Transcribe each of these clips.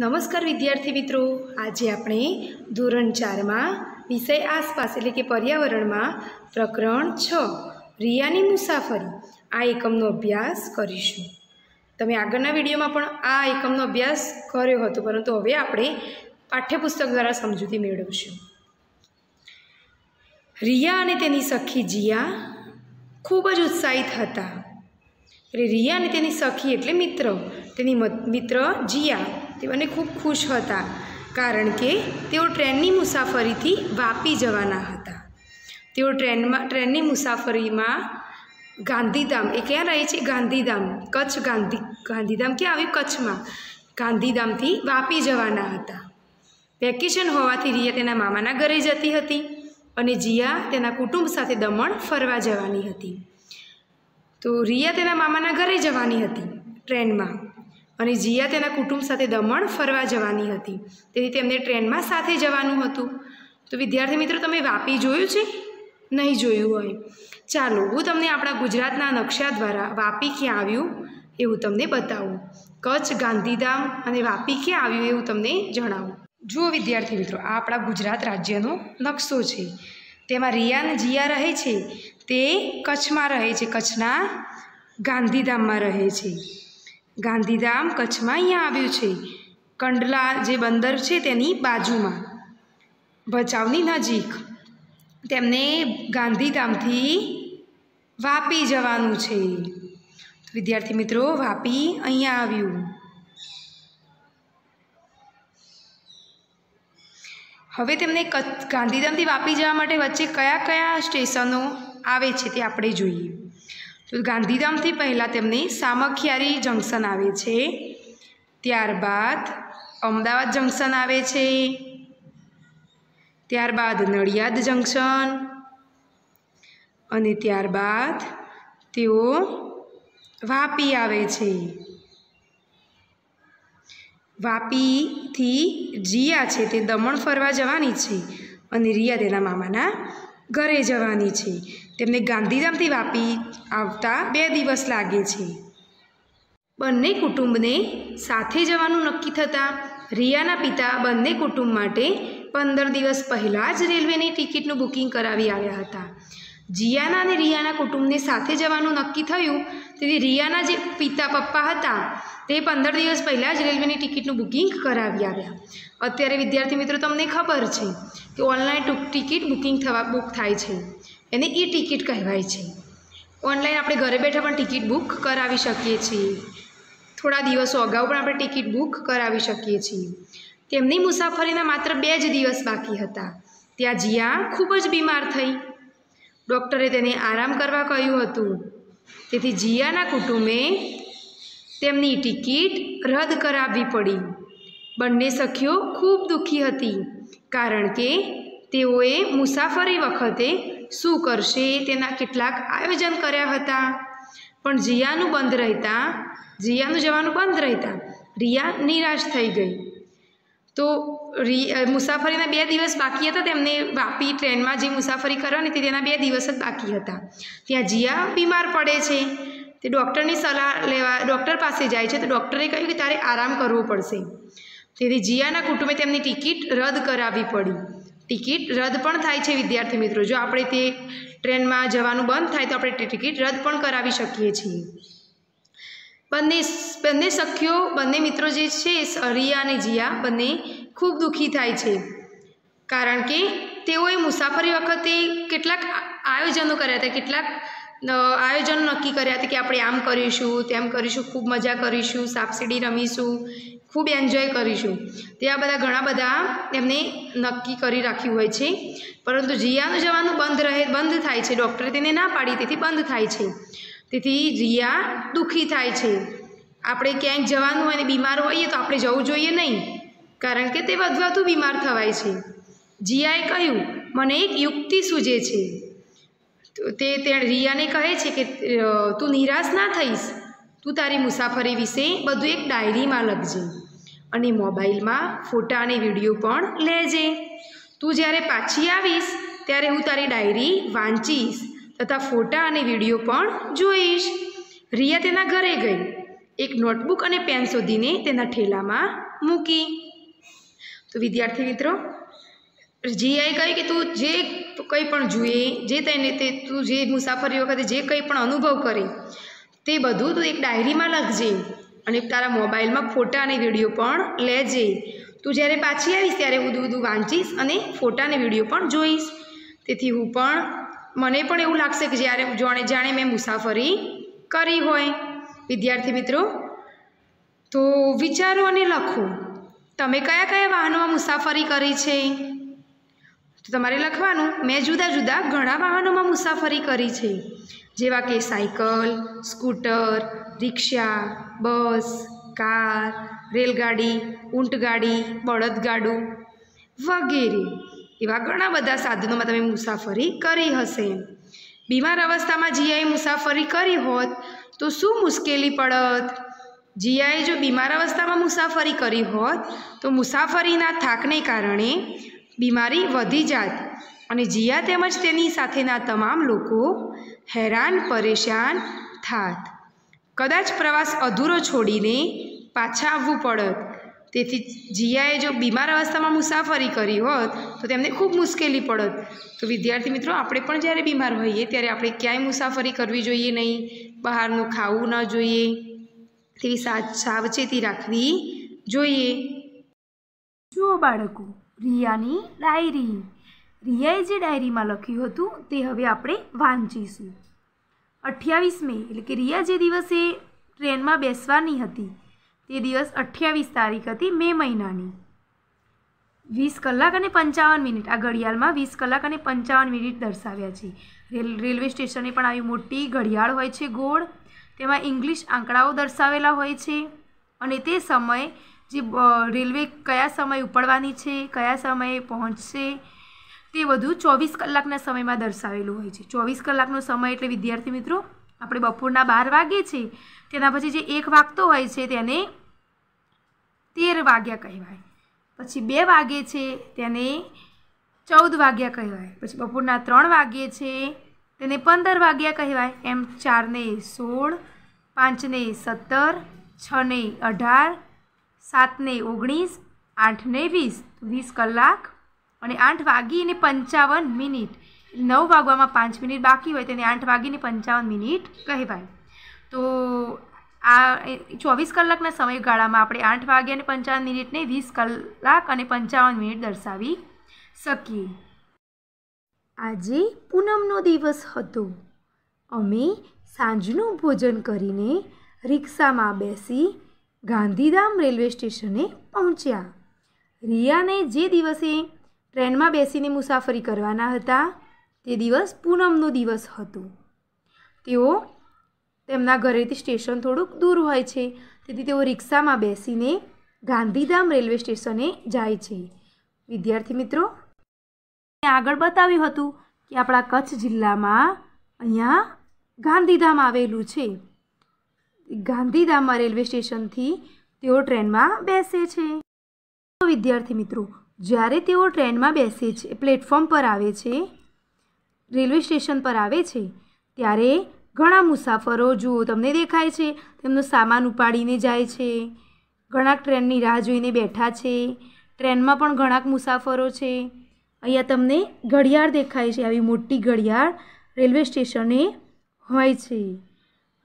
નમસ્કાર વિદ્યાર્થી મિત્રો આજે આપણે ધોરણ ચારમાં વિષય આસપાસ એટલે કે પર્યાવરણમાં પ્રકરણ છ રિયાની મુસાફરી આ એકમનો અભ્યાસ કરીશું તમે આગળના વિડીયોમાં પણ આ એકમનો અભ્યાસ કર્યો હતો પરંતુ હવે આપણે પાઠ્યપુસ્તક દ્વારા સમજૂતી મેળવશું રિયા અને તેની સખી જીયા ખૂબ જ ઉત્સાહિત હતા એટલે રિયા અને તેની સખી એટલે મિત્ર તેની મિત્ર જીયા તે મને ખૂબ ખુશ હતા કારણ કે તેઓ ટ્રેનની મુસાફરીથી વાપી જવાના હતા તેઓ ટ્રેનમાં ટ્રેનની મુસાફરીમાં ગાંધીધામ એ ક્યાં રહે છે ગાંધીધામ કચ્છ ગાંધી ગાંધીધામ ક્યાં આવ્યું કચ્છમાં ગાંધીધામથી વાપી જવાના હતા વેકેશન હોવાથી રિયા તેના મામાના ઘરે જતી હતી અને જિયા તેના કુટુંબ સાથે દમણ ફરવા જવાની હતી તો રિયા તેના મામાના ઘરે જવાની હતી ટ્રેનમાં અને જીયા તેના કુટુંબ સાથે દમણ ફરવા જવાની હતી તેથી તેમને ટ્રેનમાં સાથે જવાનું હતું તો વિદ્યાર્થી મિત્રો તમે વાપી જોયું છે નહીં જોયું હોય ચાલો હું તમને આપણા ગુજરાતના નકશા દ્વારા વાપી ક્યાં આવ્યું એવું તમને બતાવું કચ્છ ગાંધીધામ અને વાપી ક્યાં આવ્યું એવું તમને જણાવું જુઓ વિદ્યાર્થી મિત્રો આ આપણા ગુજરાત રાજ્યનો નકશો છે તેમાં રિયાન જીયા રહે છે તે કચ્છમાં રહે છે કચ્છના ગાંધીધામમાં રહે છે ગાંધીધામ કચ્છમાં અહીંયા આવ્યું છે કંડલા જે બંદર છે તેની બાજુમાં ભચાઉની નજીક તેમને ગાંધીધામથી વાપી જવાનું છે વિદ્યાર્થી મિત્રો વાપી અહીંયા આવ્યું હવે તેમને ગાંધીધામથી વાપી જવા માટે વચ્ચે કયા કયા સ્ટેશનો આવે છે તે આપણે જોઈએ તો ગાંધીધામથી પહેલાં તેમની સામખિયારી જંકશન આવે છે ત્યારબાદ અમદાવાદ જંકશન આવે છે ત્યારબાદ નડિયાદ જંકશન અને ત્યારબાદ તેઓ વાપી આવે છે વાપીથી જીયા છે તે દમણ ફરવા જવાની છે અને રિયા તેના મામાના ઘરે જવાની છે તેમને ગાંધીધામથી વાપી આવતા બે દિવસ લાગે છે બંને કુટુંબને સાથે જવાનું નક્કી થતાં રિયાના પિતા બંને કુટુંબ માટે પંદર દિવસ પહેલાં જ રેલવેની ટિકિટનું બુકિંગ કરાવી આવ્યા હતા જિયાના અને રિયાના કુટુંબને સાથે જવાનું નક્કી થયું તેથી રિયાના જે પિતા પપ્પા હતા તે પંદર દિવસ પહેલાં જ રેલવેની ટિકિટનું બુકિંગ કરાવી આવ્યા અત્યારે વિદ્યાર્થી મિત્રો તમને ખબર છે કે ઓનલાઈન ટિકિટ બુકિંગ થવા બુક થાય છે એને ઈ ટિકિટ કહેવાય છે ઓનલાઈન આપણે ઘરે બેઠા પણ ટિકિટ બુક કરાવી શકીએ છીએ થોડા દિવસો અગાઉ પણ આપણે ટિકિટ બુક કરાવી શકીએ છીએ તેમની મુસાફરીના માત્ર બે જ દિવસ બાકી હતા ત્યાં જીયા ખૂબ જ બીમાર થઈ ડૉક્ટરે તેને આરામ કરવા કહ્યું હતું તેથી જીયાના કુટુંબે તેમની ટિકિટ રદ કરાવવી પડી બંને સખીઓ ખૂબ દુઃખી હતી કારણ કે તેઓએ મુસાફરી વખતે શું કરશે તેના કેટલાક આયોજન કર્યા હતા પણ જીયાનું બંધ રહેતા જીયાનું જવાનું બંધ રહેતા રિયા નિરાશ થઈ ગઈ તો મુસાફરીના બે દિવસ બાકી હતા તેમને વાપી ટ્રેનમાં જે મુસાફરી કરવાની હતી તેના બે દિવસ જ બાકી હતા ત્યાં જીયા બીમાર પડે છે તે ડૉક્ટરની સલાહ લેવા ડૉક્ટર પાસે જાય છે તો ડૉક્ટરે કહ્યું કે તારે આરામ કરવો પડશે તેથી જીયાના કુટુંબે તેમની ટિકિટ રદ કરાવવી પડી ટિકિટ રદ પણ થાય છે વિદ્યાર્થી મિત્રો જો આપણે તે ટ્રેનમાં જવાનું બંધ થાય તો આપણે તે ટિકિટ રદ પણ કરાવી શકીએ છીએ બંને બંને સખીઓ બંને મિત્રો જે છે અરિયા અને જીયા બંને ખૂબ દુઃખી થાય છે કારણ કે તેઓએ મુસાફરી વખતે કેટલાક આયોજનો કર્યા હતા કેટલાક આયોજનો નક્કી કર્યા હતા કે આપણે આમ કરીશું તેમ કરીશું ખૂબ મજા કરીશું સાપસીડી રમીશું ખૂબ એન્જોય કરીશું તે આ બધા ઘણા બધા એમને નક્કી કરી રાખ્યું હોય છે પરંતુ જિયાનું જવાનું બંધ રહે બંધ થાય છે ડૉક્ટરે તેને ના પાડી તેથી બંધ થાય છે તેથી જીયા દુઃખી થાય છે આપણે ક્યાંક જવાનું હોય અને બીમાર હોઈએ તો આપણે જવું જોઈએ નહીં કારણ કે તે વધવાતું બીમાર થવાય છે જિયાએ કહ્યું મને એક યુક્તિ સૂજે છે તે તે રિયાને કહે છે કે તું નિરાશ ના થઈશ તું તારી મુસાફરી વિશે બધું એક ડાયરીમાં લખજે અને મોબાઈલમાં ફોટા અને વિડીયો પણ લેજે તું જ્યારે પાછી આવીશ ત્યારે હું તારી ડાયરી વાંચીશ તથા ફોટા અને વિડીયો પણ જોઈશ રિયા તેના ઘરે ગઈ એક નોટબુક અને પેન શોધીને તેના ઠેલામાં મૂકી તો વિદ્યાર્થી મિત્રો જીઆઈ કહ્યું કે તું જે કંઈ પણ જુએ જે તેને તે તું જે મુસાફરી વખતે જે કંઈ પણ અનુભવ કરે તે બધું તું એક ડાયરીમાં લખજે અને તારા મોબાઈલમાં ફોટા અને વિડીયો પણ લેજે તું જ્યારે પાછી આવીશ ત્યારે હું બધું વાંચીશ અને ફોટા અને વિડીયો પણ જોઈશ તેથી હું પણ મને પણ એવું લાગશે કે જ્યારે જાણે જાણે મેં મુસાફરી કરી હોય વિદ્યાર્થી મિત્રો તો વિચારો અને લખો તમે કયા કયા વાહનોમાં મુસાફરી કરી છે તો તમારે લખવાનું મેં જુદા જુદા ઘણા વાહનોમાં મુસાફરી કરી છે જેવા કે cycle scooter rickshaw bus car રેલગાડી ઊંટગાડી બળદગાડું વગેરે એવા ઘણા બધા સાધનોમાં તમે મુસાફરી કરી હશે બીમાર અવસ્થામાં જીઆઈ મુસાફરી કરી હોત તો શું મુશ્કેલી પડત જીઆઈ જો બીમાર અવસ્થામાં મુસાફરી કરી હોત તો મુસાફરીના થાકને કારણે બીમારી વધી જાત અને જીયા તેમજ તેની સાથેના તમામ લોકો હેરાન પરેશાન થાત કદાચ પ્રવાસ અધૂરો છોડીને પાછા આવવું પડત તેથી જીયાએ જો બીમાર અવસ્થામાં મુસાફરી કરી હોત તો તેમને ખૂબ મુશ્કેલી પડત તો વિદ્યાર્થી મિત્રો આપણે પણ જ્યારે બીમાર હોઈએ ત્યારે આપણે ક્યાંય મુસાફરી કરવી જોઈએ નહીં બહારનું ખાવું ન જોઈએ તેવી સાવચેતી રાખવી જોઈએ જુઓ બાળકો રિયાની ડાયરી રિયાએ જે ડાયરીમાં લખ્યું હતું તે હવે આપણે વાંચીશું અઠ્યાવીસ મે એટલે કે રિયા જે દિવસે ટ્રેનમાં બેસવાની હતી તે દિવસ અઠ્યાવીસ તારીખ હતી મે મહિનાની વીસ કલાક અને પંચાવન મિનિટ આ ઘડિયાળમાં વીસ કલાક અને પંચાવન મિનિટ દર્શાવ્યા છે રેલ રેલવે સ્ટેશને પણ આવી મોટી ઘડિયાળ હોય છે ગોળ તેમાં ઇંગ્લિશ આંકડાઓ દર્શાવેલા હોય છે અને તે સમયે જે રેલવે કયા સમયે ઉપડવાની છે કયા સમયે પહોંચશે તે બધું ચોવીસ કલાકના સમયમાં દર્શાવેલું હોય છે ચોવીસ કલાકનો સમય એટલે વિદ્યાર્થી મિત્રો આપણે બપોરના બાર વાગે છે તેના પછી જે એક વાગતો હોય છે તેને તેર વાગ્યા કહેવાય પછી બે વાગે છે તેને ચૌદ વાગ્યા કહેવાય પછી બપોરના ત્રણ વાગે છે તેને પંદર વાગ્યા કહેવાય એમ ચારને સોળ પાંચને સત્તર છને અઢાર સાતને ઓગણીસ આઠને વીસ વીસ કલાક અને આઠ વાગીને પંચાવન મિનિટ નવ વાગવામાં પાંચ મિનિટ બાકી હોય તેને આઠ વાગીને પંચાવન મિનિટ કહેવાય તો આ ચોવીસ કલાકના સમયગાળામાં આપણે આઠ વાગ્યા અને પંચાવન મિનિટને વીસ કલાક અને પંચાવન મિનિટ દર્શાવી શકીએ આજે પૂનમનો દિવસ હતો અમે સાંજનું ભોજન કરીને રિક્ષામાં બેસી ગાંધીધામ રેલવે સ્ટેશને પહોંચ્યા રિયાને જે દિવસે ટ્રેનમાં બેસીને મુસાફરી કરવાના હતા તે દિવસ પૂનમનો દિવસ હતો તેઓ તેમના ઘરેથી સ્ટેશન થોડુંક દૂર હોય છે તેથી તેઓ રિક્ષામાં બેસીને ગાંધીધામ રેલવે સ્ટેશને જાય છે વિદ્યાર્થી મિત્રો આગળ બતાવ્યું હતું કે આપણા કચ્છ જિલ્લામાં અહીંયા ગાંધીધામ આવેલું છે ગાંધીધામમાં રેલવે સ્ટેશનથી તેઓ ટ્રેનમાં બેસે છે વિદ્યાર્થી મિત્રો જ્યારે તેઓ ટ્રેનમાં બેસે છે પ્લેટફોર્મ પર આવે છે રેલવે સ્ટેશન પર આવે છે ત્યારે ઘણા મુસાફરો જુઓ તમને દેખાય છે તેમનો સામાન ઉપાડીને જાય છે ઘણા ટ્રેનની રાહ જોઈને બેઠા છે ટ્રેનમાં પણ ઘણા મુસાફરો છે અહીંયા તમને ઘડિયાળ દેખાય છે આવી મોટી ઘડિયાળ રેલવે સ્ટેશને હોય છે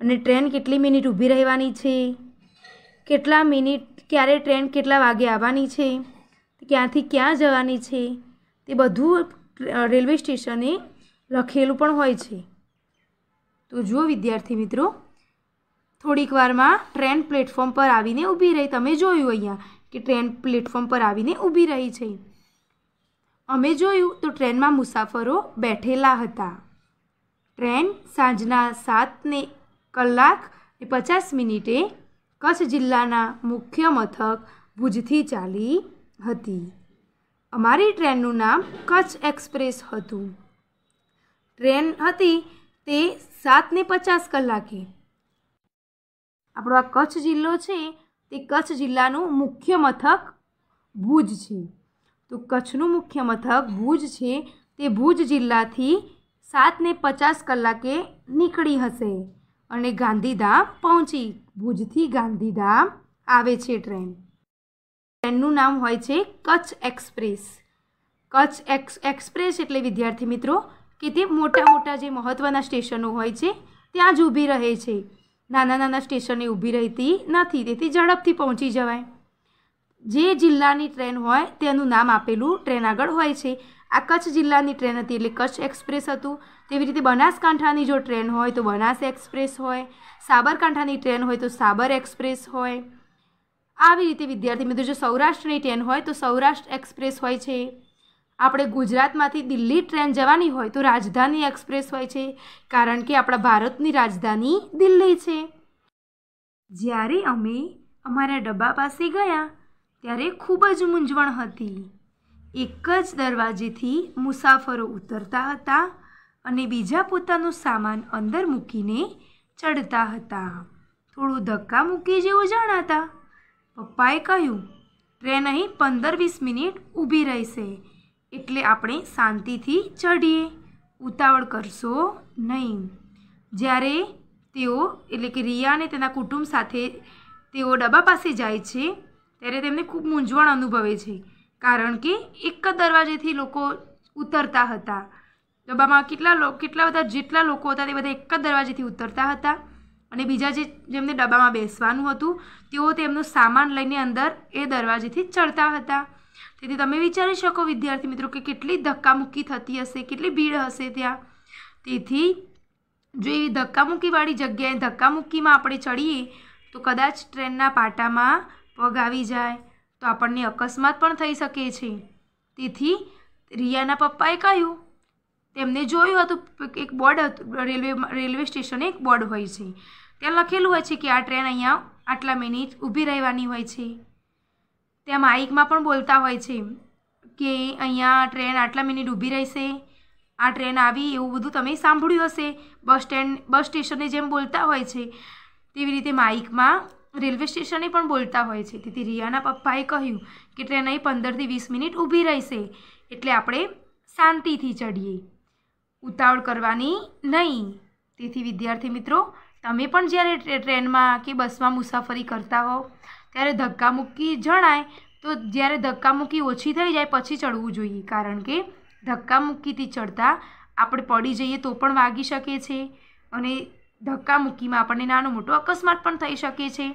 અને ટ્રેન કેટલી મિનિટ ઊભી રહેવાની છે કેટલા મિનિટ ક્યારે ટ્રેન કેટલા વાગે આવવાની છે ક્યાંથી ક્યાં જવાની છે તે બધું રેલવે સ્ટેશને લખેલું પણ હોય છે તો જુઓ વિદ્યાર્થી મિત્રો થોડીક વારમાં ટ્રેન પ્લેટફોર્મ પર આવીને ઊભી રહી તમે જોયું અહીંયા કે ટ્રેન પ્લેટફોર્મ પર આવીને ઊભી રહી છે અમે જોયું તો ટ્રેનમાં મુસાફરો બેઠેલા હતા ટ્રેન સાંજના સાતને કલાક ને પચાસ મિનિટે કચ્છ જિલ્લાના મુખ્ય મથક ભુજથી ચાલી હતી અમારી ટ્રેનનું નામ કચ્છ એક્સપ્રેસ હતું ટ્રેન હતી તે સાતને પચાસ કલાકે આપણો આ કચ્છ જિલ્લો છે તે કચ્છ જિલ્લાનું મુખ્ય મથક ભુજ છે તો કચ્છનું મુખ્ય મથક ભુજ છે તે ભુજ જિલ્લાથી સાતને પચાસ કલાકે નીકળી હશે અને ગાંધીધામ પહોંચી ભુજથી ગાંધીધામ આવે છે ટ્રેન ટ્રેનનું નામ હોય છે કચ્છ એક્સપ્રેસ કચ્છ એક્સપ્રેસ એટલે વિદ્યાર્થી મિત્રો કે તે મોટા મોટા જે મહત્ત્વના સ્ટેશનો હોય છે ત્યાં જ ઊભી રહે છે નાના નાના સ્ટેશને ઊભી રહેતી નથી તેથી ઝડપથી પહોંચી જવાય જે જિલ્લાની ટ્રેન હોય તેનું નામ આપેલું ટ્રેન આગળ હોય છે આ કચ્છ જિલ્લાની ટ્રેન હતી એટલે કચ્છ એક્સપ્રેસ હતું તેવી રીતે બનાસકાંઠાની જો ટ્રેન હોય તો બનાસ એક્સપ્રેસ હોય સાબરકાંઠાની ટ્રેન હોય તો સાબર એક્સપ્રેસ હોય આવી રીતે વિદ્યાર્થી મિત્રો જો સૌરાષ્ટ્રની ટ્રેન હોય તો સૌરાષ્ટ્ર એક્સપ્રેસ હોય છે આપણે ગુજરાતમાંથી દિલ્હી ટ્રેન જવાની હોય તો રાજધાની એક્સપ્રેસ હોય છે કારણ કે આપણા ભારતની રાજધાની દિલ્હી છે જ્યારે અમે અમારા ડબ્બા પાસે ગયા ત્યારે ખૂબ જ મૂંઝવણ હતી એક જ દરવાજેથી મુસાફરો ઉતરતા હતા અને બીજા પોતાનું સામાન અંદર મૂકીને ચડતા હતા થોડું ધક્કા મૂકી જેવું જાણાતા પપ્પાએ કહ્યું ટ્રેન અહીં પંદર વીસ મિનિટ ઊભી રહેશે એટલે આપણે શાંતિથી ચડીએ ઉતાવળ કરશો નહીં જ્યારે તેઓ એટલે કે રિયા અને તેના કુટુંબ સાથે તેઓ ડબ્બા પાસે જાય છે ત્યારે તેમને ખૂબ મૂંઝવણ અનુભવે છે કારણ કે એક જ દરવાજેથી લોકો ઉતરતા હતા ડબ્બામાં કેટલા કેટલા બધા જેટલા લોકો હતા તે બધા એક જ દરવાજેથી ઉતરતા હતા અને બીજા જે જેમને ડબ્બામાં બેસવાનું હતું તેઓ તેમનો સામાન લઈને અંદર એ દરવાજેથી ચડતા હતા તેથી તમે વિચારી શકો વિદ્યાર્થી મિત્રો કે કેટલી ધક્કામુક્કી થતી હશે કેટલી ભીડ હશે ત્યાં તેથી જો એવી ધક્કામુક્કીવાળી જગ્યાએ ધક્કામુક્કીમાં આપણે ચડીએ તો કદાચ ટ્રેનના પાટામાં પગ આવી જાય તો આપણને અકસ્માત પણ થઈ શકે છે તેથી રિયાના પપ્પાએ કહ્યું તેમને જોયું હતું એક બોર્ડ હતું રેલવે રેલવે સ્ટેશને એક બોર્ડ હોય છે ત્યાં લખેલું હોય છે કે આ ટ્રેન અહીંયા આટલા મિનિટ ઊભી રહેવાની હોય છે ત્યાં માઇકમાં પણ બોલતા હોય છે કે અહીંયા ટ્રેન આટલા મિનિટ ઊભી રહેશે આ ટ્રેન આવી એવું બધું તમે સાંભળ્યું હશે બસ સ્ટેન્ડ બસ સ્ટેશને જેમ બોલતા હોય છે તેવી રીતે માઇકમાં રેલવે સ્ટેશને પણ બોલતા હોય છે તેથી રિયાના પપ્પાએ કહ્યું કે ટ્રેન અહીં પંદરથી વીસ મિનિટ ઊભી રહેશે એટલે આપણે શાંતિથી ચડીએ ઉતાવળ કરવાની નહીં તેથી વિદ્યાર્થી મિત્રો તમે પણ જ્યારે ટ્રેનમાં કે બસમાં મુસાફરી કરતા હો ત્યારે ધક્કામુક્કી જણાય તો જ્યારે ધક્કામુક્કી ઓછી થઈ જાય પછી ચડવું જોઈએ કારણ કે ધક્કામુક્કીથી ચડતા આપણે પડી જઈએ તો પણ વાગી શકે છે અને ધક્કામુક્કીમાં આપણને નાનો મોટો અકસ્માત પણ થઈ શકે છે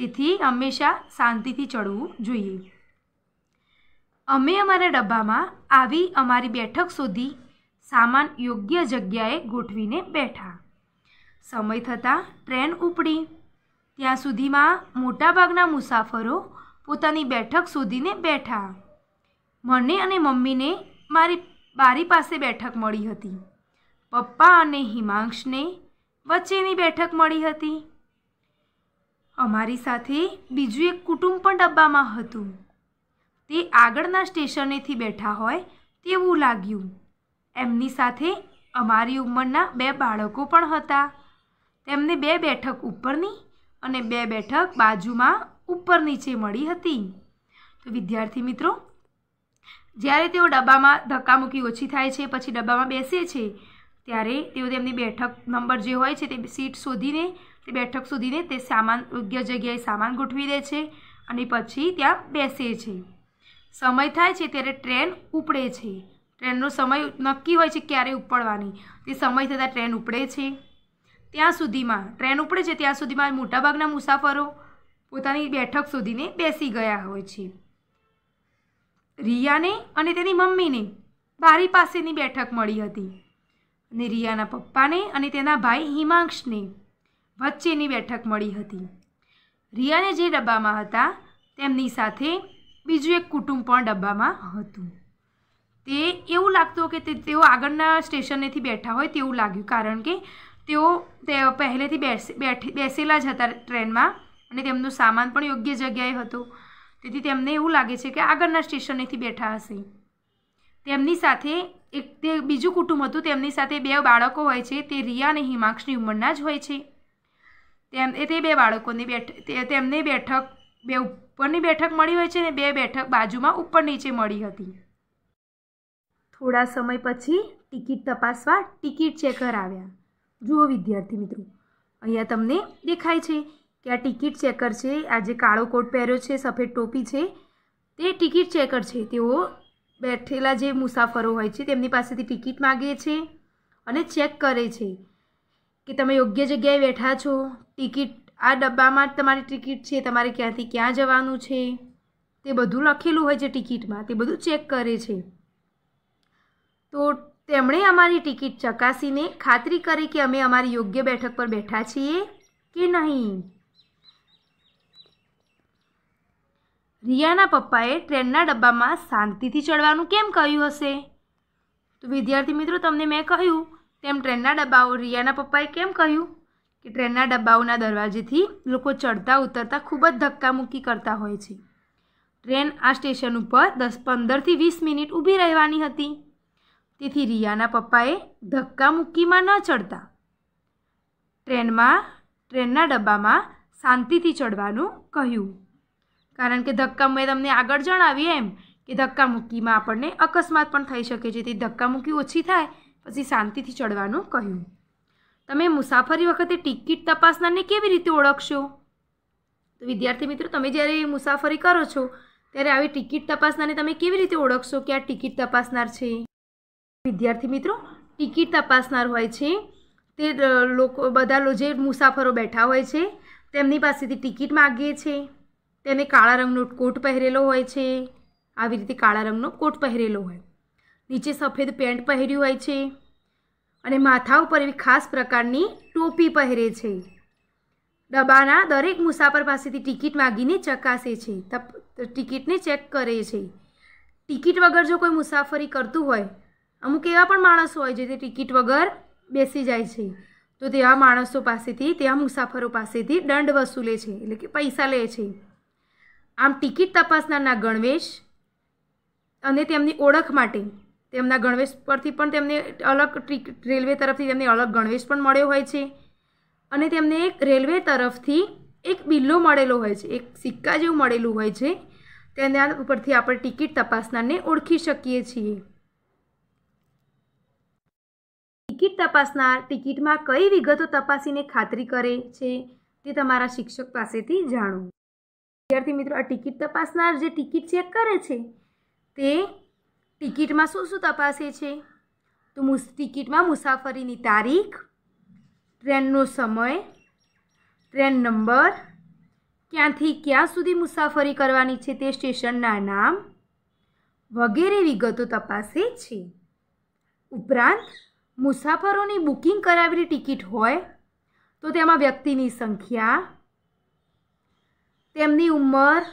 તેથી હંમેશા શાંતિથી ચડવું જોઈએ અમે અમારા ડબ્બામાં આવી અમારી બેઠક શોધી સામાન યોગ્ય જગ્યાએ ગોઠવીને બેઠા સમય થતાં ટ્રેન ઉપડી ત્યાં સુધીમાં મોટાભાગના મુસાફરો પોતાની બેઠક શોધીને બેઠા મને અને મમ્મીને મારી બારી પાસે બેઠક મળી હતી પપ્પા અને હિમાંશને વચ્ચેની બેઠક મળી હતી અમારી સાથે બીજું એક કુટુંબ પણ ડબ્બામાં હતું તે આગળના સ્ટેશનેથી બેઠા હોય તેવું લાગ્યું એમની સાથે અમારી ઉંમરના બે બાળકો પણ હતા તેમને બે બેઠક ઉપરની અને બે બેઠક બાજુમાં ઉપર નીચે મળી હતી તો વિદ્યાર્થી મિત્રો જ્યારે તેઓ ડબ્બામાં ધક્કામુક્કી ઓછી થાય છે પછી ડબ્બામાં બેસે છે ત્યારે તેઓ તેમની બેઠક નંબર જે હોય છે તે સીટ શોધીને તે બેઠક શોધીને તે સામાન યોગ્ય જગ્યાએ સામાન ગોઠવી દે છે અને પછી ત્યાં બેસે છે સમય થાય છે ત્યારે ટ્રેન ઉપડે છે ટ્રેનનો સમય નક્કી હોય છે ક્યારે ઉપડવાની તે સમય થતાં ટ્રેન ઉપડે છે ત્યાં સુધીમાં ટ્રેન ઉપડે છે ત્યાં સુધીમાં મોટાભાગના મુસાફરો પોતાની બેઠક સુધીને બેસી ગયા હોય છે રિયાને અને તેની મમ્મીને બારી પાસેની બેઠક મળી હતી અને રિયાના પપ્પાને અને તેના ભાઈ હિમાંશને વચ્ચેની બેઠક મળી હતી રિયાને જે ડબ્બામાં હતા તેમની સાથે બીજું એક કુટુંબ પણ ડબ્બામાં હતું તે એવું લાગતું કે તે તેઓ આગળના સ્ટેશનેથી બેઠા હોય તેવું લાગ્યું કારણ કે તેઓ તે પહેલેથી બેઠી બેસેલા જ હતા ટ્રેનમાં અને તેમનો સામાન પણ યોગ્ય જગ્યાએ હતો તેથી તેમને એવું લાગે છે કે આગળના સ્ટેશનેથી બેઠા હશે તેમની સાથે એક તે બીજું કુટુંબ હતું તેમની સાથે બે બાળકો હોય છે તે રિયા અને હિમાક્ષની ઉંમરના જ હોય છે તેમ તે બે બાળકોની બેઠક તેમને બેઠક બે ઉપરની બેઠક મળી હોય છે અને બે બેઠક બાજુમાં ઉપર નીચે મળી હતી થોડા સમય પછી ટિકિટ તપાસવા ટિકિટ ચેકર આવ્યા જુઓ વિદ્યાર્થી મિત્રો અહીંયા તમને દેખાય છે કે આ ટિકિટ ચેકર છે આ જે કાળો કોટ પહેર્યો છે સફેદ ટોપી છે તે ટિકિટ ચેકર છે તેઓ બેઠેલા જે મુસાફરો હોય છે તેમની પાસેથી ટિકિટ માગે છે અને ચેક કરે છે કે તમે યોગ્ય જગ્યાએ બેઠા છો ટિકિટ આ ડબ્બામાં તમારી ટિકિટ છે તમારે ક્યાંથી ક્યાં જવાનું છે તે બધું લખેલું હોય છે ટિકિટમાં તે બધું ચેક કરે છે તો તેમણે અમારી ટિકિટ ચકાસીને ખાતરી કરી કે અમે અમારી યોગ્ય બેઠક પર બેઠા છીએ કે નહીં રિયાના પપ્પાએ ટ્રેનના ડબ્બામાં શાંતિથી ચડવાનું કેમ કહ્યું હશે તો વિદ્યાર્થી મિત્રો તમને મેં કહ્યું તેમ ટ્રેનના ડબ્બાઓ રિયાના પપ્પાએ કેમ કહ્યું કે ટ્રેનના ડબ્બાઓના દરવાજેથી લોકો ચડતા ઉતરતા ખૂબ જ ધક્કામુક્કી કરતા હોય છે ટ્રેન આ સ્ટેશન ઉપર દસ પંદરથી વીસ મિનિટ ઊભી રહેવાની હતી તેથી રિયાના પપ્પાએ ધક્કા મુક્કીમાં ન ચડતા ટ્રેનમાં ટ્રેનના ડબ્બામાં શાંતિથી ચડવાનું કહ્યું કારણ કે ધક્કા મેં તમને આગળ જણાવી એમ કે ધક્કા મુક્કીમાં આપણને અકસ્માત પણ થઈ શકે છે તે ધક્કા મુક્કી ઓછી થાય પછી શાંતિથી ચડવાનું કહ્યું તમે મુસાફરી વખતે ટિકિટ તપાસનારને કેવી રીતે ઓળખશો તો વિદ્યાર્થી મિત્રો તમે જ્યારે મુસાફરી કરો છો ત્યારે આવી ટિકિટ તપાસનારને તમે કેવી રીતે ઓળખશો કે આ ટિકિટ તપાસનાર છે વિદ્યાર્થી મિત્રો ટિકિટ તપાસનાર હોય છે તે લોકો બધા જે મુસાફરો બેઠા હોય છે તેમની પાસેથી ટિકિટ માગીએ છે તેને કાળા રંગનો કોટ પહેરેલો હોય છે આવી રીતે કાળા રંગનો કોટ પહેરેલો હોય નીચે સફેદ પેન્ટ પહેર્યું હોય છે અને માથા ઉપર એવી ખાસ પ્રકારની ટોપી પહેરે છે ડબ્બાના દરેક મુસાફર પાસેથી ટિકિટ માગીને ચકાસે છે તપ ટિકિટને ચેક કરે છે ટિકિટ વગર જો કોઈ મુસાફરી કરતું હોય અમુક એવા પણ માણસો હોય છે જે ટિકિટ વગર બેસી જાય છે તો તેવા માણસો પાસેથી તેવા મુસાફરો પાસેથી દંડ વસૂલે છે એટલે કે પૈસા લે છે આમ ટિકિટ તપાસનારના ગણવેશ અને તેમની ઓળખ માટે તેમના ગણવેશ પરથી પણ તેમને અલગ રેલવે તરફથી તેમને અલગ ગણવેશ પણ મળ્યો હોય છે અને તેમને એક રેલવે તરફથી એક બિલ્લો મળેલો હોય છે એક સિક્કા જેવું મળેલું હોય છે તેના ઉપરથી આપણે ટિકિટ તપાસનારને ઓળખી શકીએ છીએ ટિકિટ તપાસનાર ટિકિટમાં કઈ વિગતો તપાસીને ખાતરી કરે છે તે તમારા શિક્ષક પાસેથી જાણો વિદ્યાર્થી મિત્રો આ ટિકિટ તપાસનાર જે ટિકિટ ચેક કરે છે તે ટિકિટમાં શું શું તપાસે છે તો મુસ ટિકિટમાં મુસાફરીની તારીખ ટ્રેનનો સમય ટ્રેન નંબર ક્યાંથી ક્યાં સુધી મુસાફરી કરવાની છે તે સ્ટેશનના નામ વગેરે વિગતો તપાસે છે ઉપરાંત મુસાફરોની બુકિંગ કરાવેલી ટિકિટ હોય તો તેમાં વ્યક્તિની સંખ્યા તેમની ઉંમર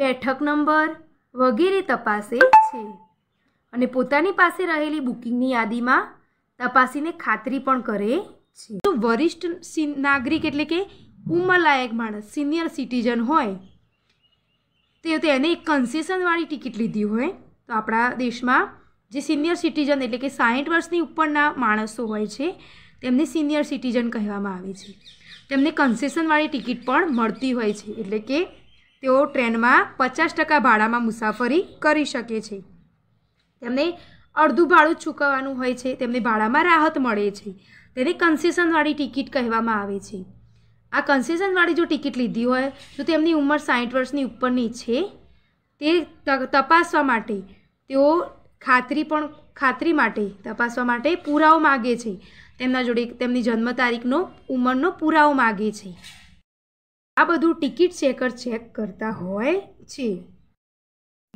બેઠક નંબર વગેરે તપાસે છે અને પોતાની પાસે રહેલી બુકિંગની યાદીમાં તપાસીને ખાતરી પણ કરે છે તો વરિષ્ઠ નાગરિક એટલે કે ઉંમરલાયક માણસ સિનિયર સિટીઝન હોય તે તેને એક કન્સેશનવાળી ટિકિટ લીધી હોય તો આપણા દેશમાં જે સિનિયર સિટીઝન એટલે કે સાહીઠ વર્ષની ઉપરના માણસો હોય છે તેમને સિનિયર સિટીઝન કહેવામાં આવે છે તેમને કન્સેશનવાળી ટિકિટ પણ મળતી હોય છે એટલે કે તેઓ ટ્રેનમાં પચાસ ટકા ભાડામાં મુસાફરી કરી શકે છે તેમને અડધું ભાડું ચૂકવવાનું હોય છે તેમને ભાડામાં રાહત મળે છે તેને કન્સેશનવાળી ટિકિટ કહેવામાં આવે છે આ કન્સેશનવાળી જો ટિકિટ લીધી હોય તો તેમની ઉંમર સાઠ વર્ષની ઉપરની છે તે તપાસવા માટે તેઓ ખાતરી પણ ખાતરી માટે તપાસવા માટે પુરાવો માગે છે તેમના જોડે તેમની જન્મ તારીખનો ઉંમરનો પુરાવો માગે છે આ બધું ટિકિટ ચેકર ચેક કરતા હોય છે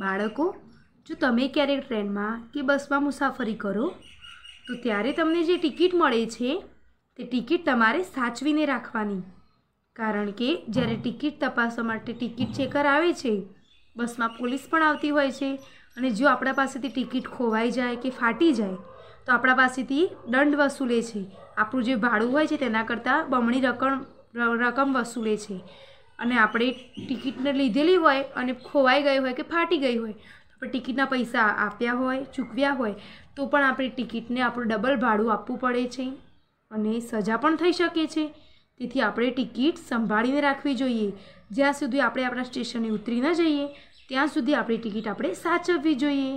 બાળકો જો તમે ક્યારેક ટ્રેનમાં કે બસમાં મુસાફરી કરો તો ત્યારે તમને જે ટિકિટ મળે છે તે ટિકિટ તમારે સાચવીને રાખવાની કારણ કે જ્યારે ટિકિટ તપાસવા માટે ટિકિટ ચેકર આવે છે બસમાં પોલીસ પણ આવતી હોય છે અને જો આપણા પાસેથી ટિકિટ ખોવાઈ જાય કે ફાટી જાય તો આપણા પાસેથી દંડ વસૂલે છે આપણું જે ભાડું હોય છે તેના કરતાં બમણી રકમ રકમ વસૂલે છે અને આપણે ટિકિટને લીધેલી હોય અને ખોવાઈ ગઈ હોય કે ફાટી ગઈ હોય આપણે ટિકિટના પૈસા આપ્યા હોય ચૂકવ્યા હોય તો પણ આપણે ટિકિટને આપણું ડબલ ભાડું આપવું પડે છે અને સજા પણ થઈ શકે છે તેથી આપણે ટિકિટ સંભાળીને રાખવી જોઈએ જ્યાં સુધી આપણે આપણા સ્ટેશને ઉતરી ન જઈએ ત્યાં સુધી આપણી ટિકિટ આપણે સાચવવી જોઈએ